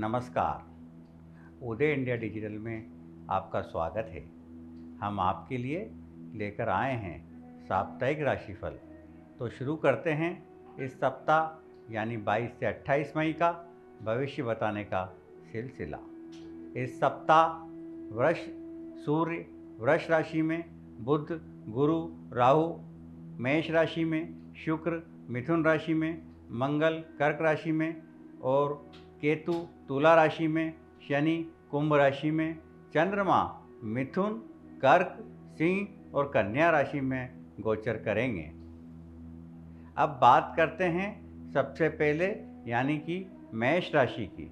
नमस्कार उदय India digital में आपका स्वागत है हम आपके लिए लेकर आए हैं साप्ताहिक राशिफल तो शुरू करते हैं इस सप्ताह यानी 22 से 28 मई का भविष्य बताने का सिलसिला इस सप्ताह वृष सूर्य वृक्ष राशि में बुध गुरु राहु मेष राशि में शुक्र मिथुन राशि में मंगल कर्क राशि में और केतु तुला राशि में शनि कुंभ राशि में चंद्रमा मिथुन कर्क सिंह और कन्या राशि में गोचर करेंगे अब बात करते हैं सबसे पहले यानी कि मेष राशि की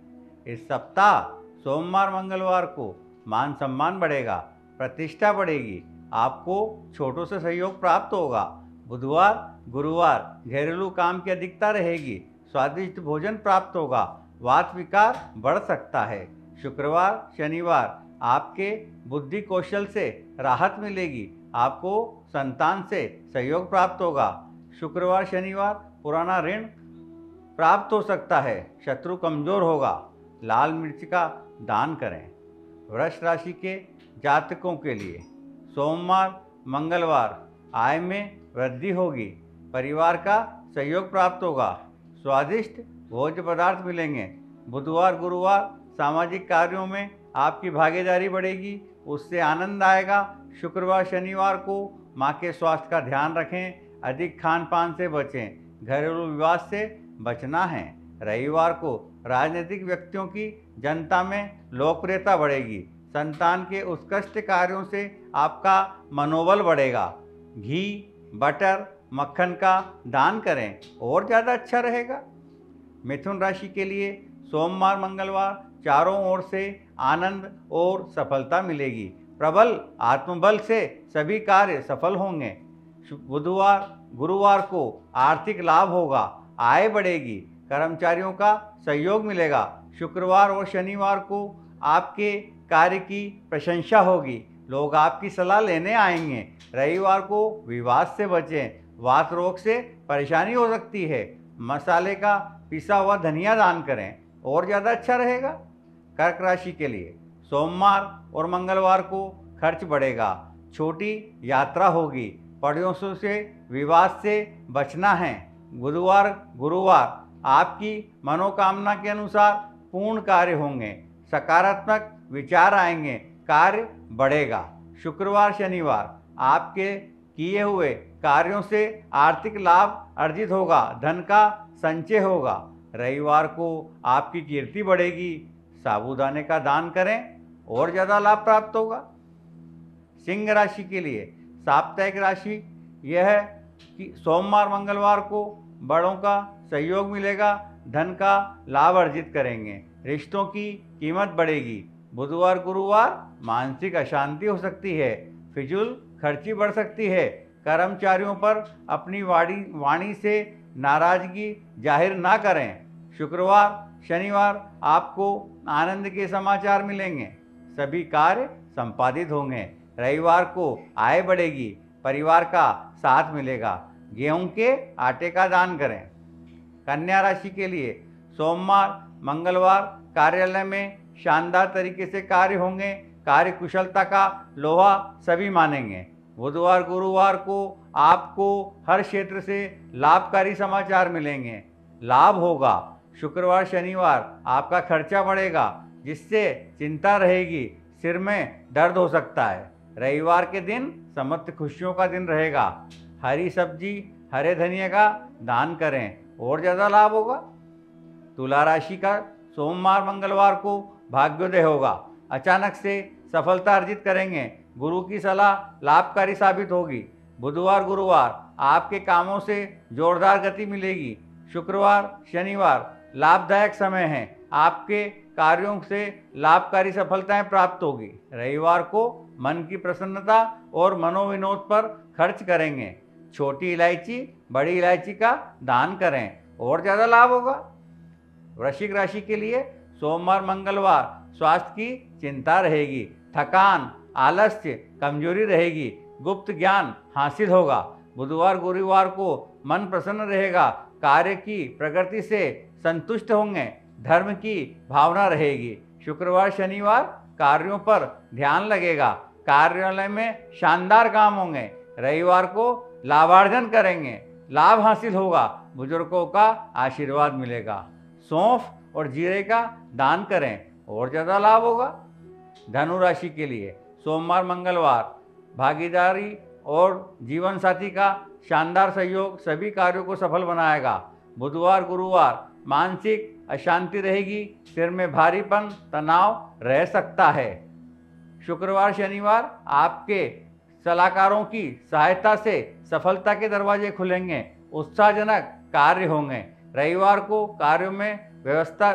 इस सप्ताह सोमवार मंगलवार को मान सम्मान बढ़ेगा प्रतिष्ठा बढ़ेगी आपको छोटों से सहयोग प्राप्त होगा बुधवार गुरुवार घरेलू काम की अधिकता रहेगी स्वादिष्ट भोजन प्राप्त होगा वात विकार बढ़ सकता है शुक्रवार शनिवार आपके बुद्धि कौशल से राहत मिलेगी आपको संतान से सहयोग प्राप्त होगा शुक्रवार शनिवार पुराना ऋण प्राप्त हो सकता है शत्रु कमजोर होगा लाल मिर्च का दान करें वृक्ष राशि के जातकों के लिए सोमवार मंगलवार आय में वृद्धि होगी परिवार का सहयोग प्राप्त होगा स्वादिष्ट भोज्य पदार्थ मिलेंगे बुधवार गुरुवार सामाजिक कार्यों में आपकी भागीदारी बढ़ेगी उससे आनंद आएगा शुक्रवार शनिवार को माँ के स्वास्थ्य का ध्यान रखें अधिक खान पान से बचें घरेलू विवाद से बचना है रविवार को राजनीतिक व्यक्तियों की जनता में लोकप्रियता बढ़ेगी संतान के उत्कृष्ट कार्यों से आपका मनोबल बढ़ेगा घी बटर मक्खन का दान करें और ज़्यादा अच्छा रहेगा मिथुन राशि के लिए सोमवार मंगलवार चारों ओर से आनंद और सफलता मिलेगी प्रबल आत्मबल से सभी कार्य सफल होंगे बुधवार गुरुवार को आर्थिक लाभ होगा आय बढ़ेगी कर्मचारियों का सहयोग मिलेगा शुक्रवार और शनिवार को आपके कार्य की प्रशंसा होगी लोग आपकी सलाह लेने आएंगे रविवार को विवाद से बचें वात रोग से परेशानी हो सकती है मसाले का पिसा हुआ धनिया दान करें और ज़्यादा अच्छा रहेगा कर्क राशि के लिए सोमवार और मंगलवार को खर्च बढ़ेगा छोटी यात्रा होगी पड़ोसों से विवाद से बचना है बुधवार गुरुवार आपकी मनोकामना के अनुसार पूर्ण कार्य होंगे सकारात्मक विचार आएंगे कार्य बढ़ेगा शुक्रवार शनिवार आपके किए हुए कार्यों से आर्थिक लाभ अर्जित होगा धन का संचय होगा रविवार को आपकी कीर्ति बढ़ेगी साबुदाने का दान करें और ज़्यादा लाभ प्राप्त होगा सिंह राशि के लिए साप्ताहिक राशि यह है कि सोमवार मंगलवार को बड़ों का सहयोग मिलेगा धन का लाभ अर्जित करेंगे रिश्तों की कीमत बढ़ेगी बुधवार गुरुवार मानसिक अशांति हो सकती है फिजूल खर्ची बढ़ सकती है कर्मचारियों पर अपनी वाणी वाणी से नाराजगी जाहिर ना करें शुक्रवार शनिवार आपको आनंद के समाचार मिलेंगे सभी कार्य संपादित होंगे रविवार को आय बढ़ेगी परिवार का साथ मिलेगा गेहूं के आटे का दान करें कन्या राशि के लिए सोमवार मंगलवार कार्यालय में शानदार तरीके से कार्य होंगे कार्य कुशलता का लोहा सभी मानेंगे बुधवार गुरुवार को आपको हर क्षेत्र से लाभकारी समाचार मिलेंगे लाभ होगा शुक्रवार शनिवार आपका खर्चा बढ़ेगा जिससे चिंता रहेगी सिर में दर्द हो सकता है रविवार के दिन समस्त खुशियों का दिन रहेगा हरी सब्जी हरे धनिया का दान करें और ज़्यादा लाभ होगा तुला राशि का सोमवार मंगलवार को भाग्योदय होगा अचानक से सफलता अर्जित करेंगे गुरु की सलाह लाभकारी साबित होगी बुधवार गुरुवार आपके कामों से जोरदार गति मिलेगी शुक्रवार शनिवार लाभदायक समय है आपके कार्यों से लाभकारी सफलताएं प्राप्त होगी रविवार को मन की प्रसन्नता और मनोविनोद पर खर्च करेंगे छोटी इलायची बड़ी इलायची का दान करें और ज़्यादा लाभ होगा वृश्चिक राशि के लिए सोमवार मंगलवार स्वास्थ्य की चिंता रहेगी थकान आलस्य कमजोरी रहेगी गुप्त ज्ञान हासिल होगा बुधवार गुरुवार को मन प्रसन्न रहेगा कार्य की प्रगति से संतुष्ट होंगे धर्म की भावना रहेगी शुक्रवार शनिवार कार्यों पर ध्यान लगेगा कार्यालय में शानदार काम होंगे रविवार को लाभार्जन करेंगे लाभ हासिल होगा बुजुर्गों का आशीर्वाद मिलेगा सौंफ और जीरे का दान करें और ज़्यादा लाभ होगा धनु राशि के लिए सोमवार मंगलवार भागीदारी और जीवन साथी का शानदार सहयोग सभी कार्यों को सफल बनाएगा बुधवार गुरुवार मानसिक अशांति रहेगी सिर में भारीपन तनाव रह सकता है शुक्रवार शनिवार आपके सलाहकारों की सहायता से सफलता के दरवाजे खुलेंगे उत्साहजनक कार्य होंगे रविवार को कार्यों में व्यवस्था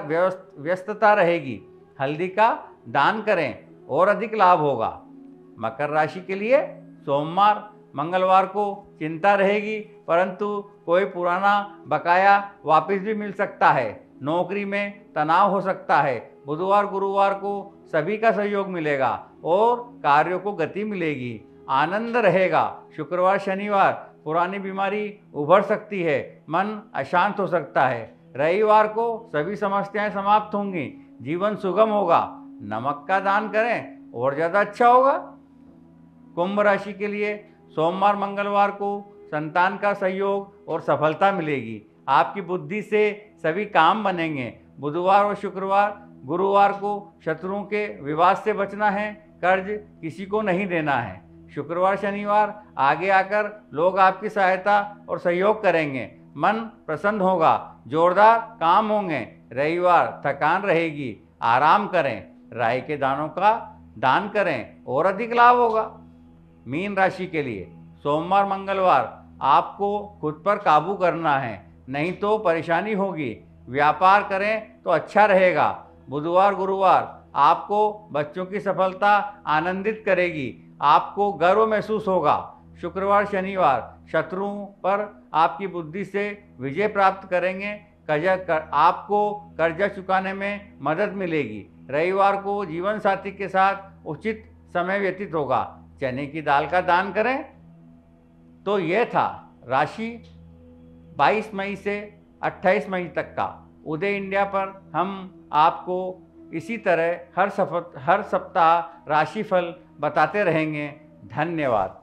व्यस्तता रहेगी हल्दी का दान करें और अधिक लाभ होगा मकर राशि के लिए सोमवार मंगलवार को चिंता रहेगी परंतु कोई पुराना बकाया वापस भी मिल सकता है नौकरी में तनाव हो सकता है बुधवार गुरुवार को सभी का सहयोग मिलेगा और कार्यों को गति मिलेगी आनंद रहेगा शुक्रवार शनिवार पुरानी बीमारी उभर सकती है मन अशांत हो सकता है रविवार को सभी समस्याएं समाप्त होंगी जीवन सुगम होगा नमक का दान करें और ज़्यादा अच्छा होगा कुंभ राशि के लिए सोमवार मंगलवार को संतान का सहयोग और सफलता मिलेगी आपकी बुद्धि से सभी काम बनेंगे बुधवार और शुक्रवार गुरुवार को शत्रुओं के विवाद से बचना है कर्ज किसी को नहीं देना है शुक्रवार शनिवार आगे आकर लोग आपकी सहायता और सहयोग करेंगे मन प्रसन्न होगा जोरदार काम होंगे रविवार थकान रहेगी आराम करें राय के दानों का दान करें और अधिक लाभ होगा मीन राशि के लिए सोमवार मंगलवार आपको खुद पर काबू करना है नहीं तो परेशानी होगी व्यापार करें तो अच्छा रहेगा बुधवार गुरुवार आपको बच्चों की सफलता आनंदित करेगी आपको गर्व महसूस होगा शुक्रवार शनिवार शत्रुओं पर आपकी बुद्धि से विजय प्राप्त करेंगे कर्जा कर, आपको कर्जा चुकाने में मदद मिलेगी रविवार को जीवन साथी के साथ उचित समय व्यतीत होगा चने की दाल का दान करें तो यह था राशि 22 मई से 28 मई तक का उदय इंडिया पर हम आपको इसी तरह हर सफ हर सप्ताह राशिफल बताते रहेंगे धन्यवाद